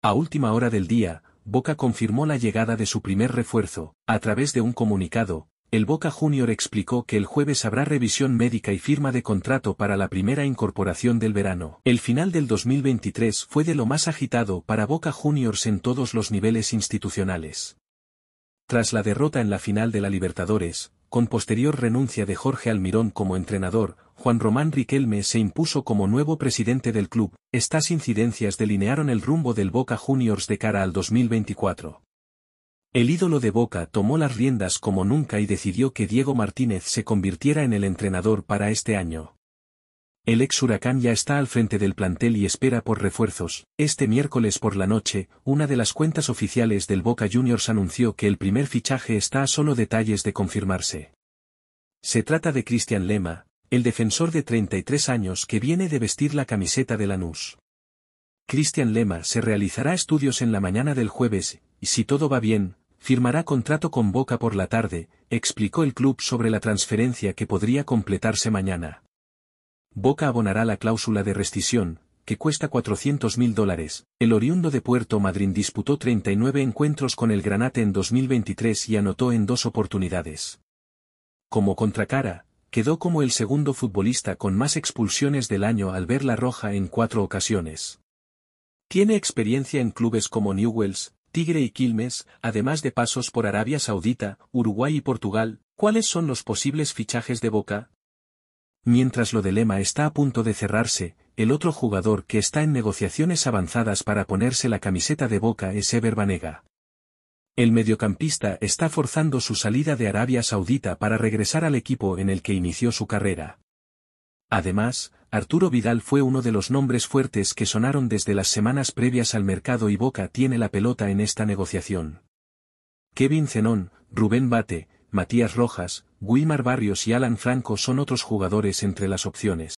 A última hora del día, Boca confirmó la llegada de su primer refuerzo. A través de un comunicado, el Boca Junior explicó que el jueves habrá revisión médica y firma de contrato para la primera incorporación del verano. El final del 2023 fue de lo más agitado para Boca Juniors en todos los niveles institucionales. Tras la derrota en la final de la Libertadores, con posterior renuncia de Jorge Almirón como entrenador, Juan Román Riquelme se impuso como nuevo presidente del club, estas incidencias delinearon el rumbo del Boca Juniors de cara al 2024. El ídolo de Boca tomó las riendas como nunca y decidió que Diego Martínez se convirtiera en el entrenador para este año. El ex huracán ya está al frente del plantel y espera por refuerzos. Este miércoles por la noche, una de las cuentas oficiales del Boca Juniors anunció que el primer fichaje está a solo detalles de confirmarse. Se trata de Cristian Lema, el defensor de 33 años que viene de vestir la camiseta de Lanús. Cristian Lema se realizará estudios en la mañana del jueves, y si todo va bien, firmará contrato con Boca por la tarde, explicó el club sobre la transferencia que podría completarse mañana. Boca abonará la cláusula de rescisión, que cuesta 400.000 dólares. El oriundo de Puerto Madryn disputó 39 encuentros con el Granate en 2023 y anotó en dos oportunidades. Como contracara, quedó como el segundo futbolista con más expulsiones del año al ver la roja en cuatro ocasiones. Tiene experiencia en clubes como Newells, Tigre y Quilmes, además de pasos por Arabia Saudita, Uruguay y Portugal, ¿cuáles son los posibles fichajes de Boca? Mientras lo de Lema está a punto de cerrarse, el otro jugador que está en negociaciones avanzadas para ponerse la camiseta de Boca es Ever Banega. El mediocampista está forzando su salida de Arabia Saudita para regresar al equipo en el que inició su carrera. Además, Arturo Vidal fue uno de los nombres fuertes que sonaron desde las semanas previas al mercado y Boca tiene la pelota en esta negociación. Kevin Zenón, Rubén Bate, Matías Rojas, Guimar Barrios y Alan Franco son otros jugadores entre las opciones.